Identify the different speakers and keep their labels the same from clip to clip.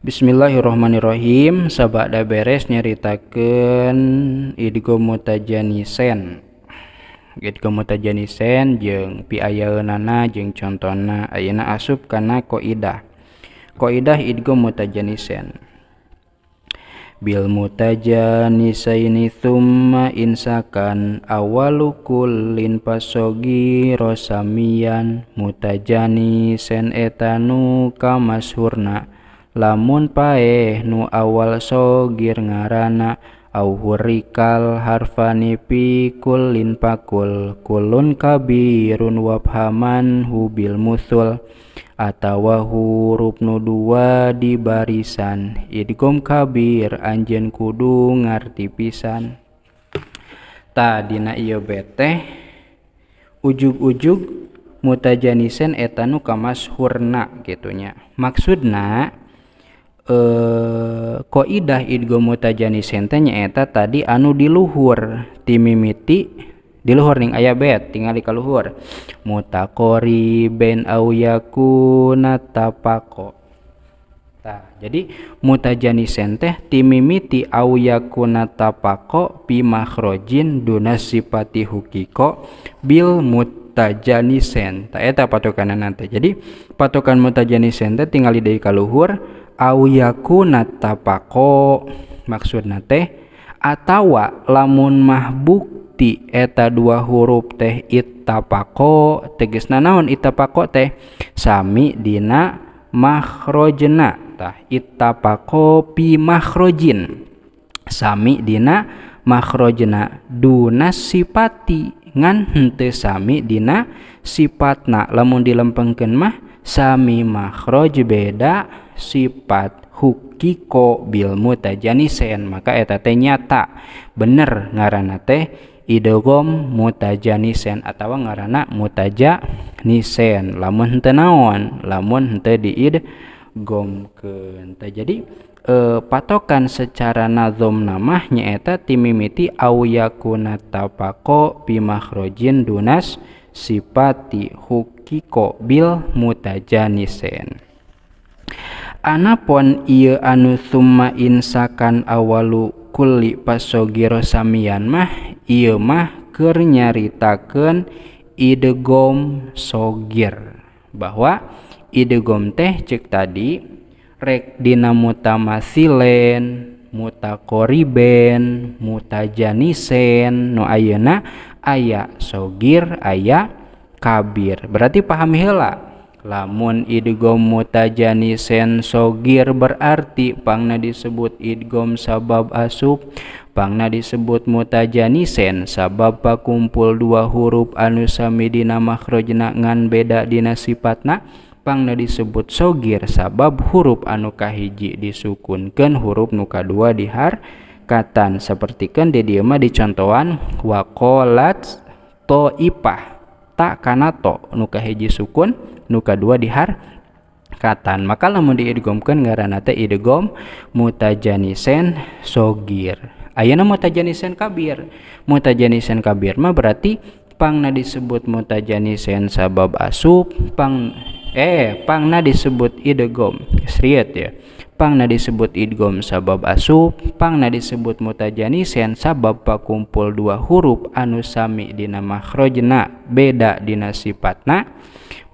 Speaker 1: Bismillahirrahmanirrahim dah beres nyaritakan Idgo mutajanisen Idgo mutajanisen jeung nana jeng contona ayana asup kana koidah Koidah idgo mutajanisen Bil mutajanisaini thumma insakan awalukulin lin pasogi rosamian sen etanu kamasurna lamun paeh nu awal sogir ngarana auhurikal harfani pi lin pakul kulun kabirun wabhaman hubil musul atawa huruf nu dua di barisan idgum kabir anjen kudu ngarti pisan tadina iyo bete ujug-ujug mutajanisen etanu kamas hurna gitunya maksudna eh koidah idgham mutajani sentenya eta tadi anu di luhur ti di luhur ning ayah bet tinggal di kaluhur mutakori ben au yakuna tapako Nah, jadi mutajani senteh timimiti au yakuna tapako pi makrojin duna sipati hukiko bil mutajani senta eta patokan nanti jadi patokan mutajani senta tinggal di kaluhur au yakuna tapako maksudna nate atawa lamun mah bukti eta dua huruf teh itapako teges nanaon itapako teh sami dina makrojena tah itapako pi makrojin sami dina makrojena dunas sipati ngan hente sami dina sifatna lamun dilempengken mah sami makroj beda sifat hukiko bil mutajanisen maka eta teh nyata bener ngaranna teh idogom mutajanisen atau ngaranna mutaja nisen lamun henteu naon lamun henteu diid gomkeun teh jadi e, patokan secara nazom namah nyaeta timimiti au yakuna tapako bimakhrojin dunas sifati hukiko bil mutajanisen Anapun ia anu summa insakan awalu kulli pasogiro samian mah ia mah keur nyaritakeun idegom sogir bahwa idegom teh cek tadi rek dina mutamasilen mutakoriben mutajanisen no ayeuna aya sogir aya kabir berarti paham heula Lamun idgom mutajanisen sogir berarti pangna disebut idgom sabab asup pangna disebut mutajanisen sabab pakumpul dua huruf anu sami dina makhrajna ngan beda dina sifatna pangna disebut sogir sabab huruf anu kahiji disukunkan huruf nuka dua dihar katan seperti kan di dieu mah dicontohan waqalat toipah ta kana to nuka hiji sukun nuka dua dihar katan maka lamun diidgomkeun ngaranna teh idgom mutajanisen sogir ayeuna mutajanisen kabir mutajanisen kabir mah berarti pangna disebut mutajanisen sabab asup pang eh pangna disebut idgom sriet ya pangna disebut idgom sabab Pang pangna disebut mutajanisen sabab pakumpul dua huruf anu sami dina makhrajna beda dina sifatna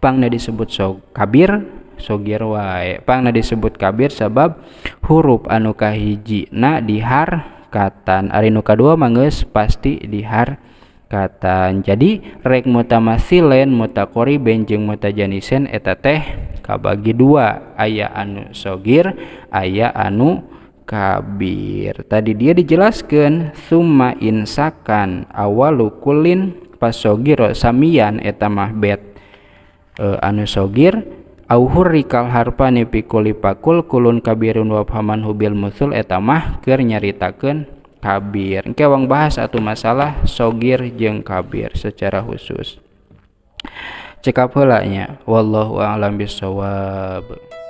Speaker 1: pangna disebut sog kabir sogir wae pangna disebut kabir sabab huruf anu kahiji na dihar katan ari nu kadua manggeus pasti dihar katan jadi rek muta masilen muta kori benjeng muta janisen eta teh kabagi dua ayah anu sogir ayah anu kabir tadi dia dijelaskan summa insakan awalu kulin pasogiro samian etamah mah bet e, anu sogir auhur rikal harpa nipi kulipakul kulun kabirun wabhaman hubil musul etamah ker keur kabir Oke wong bahas satu masalah sogir jeng kabir secara khusus cekap helanya wallahu a'lam bisawab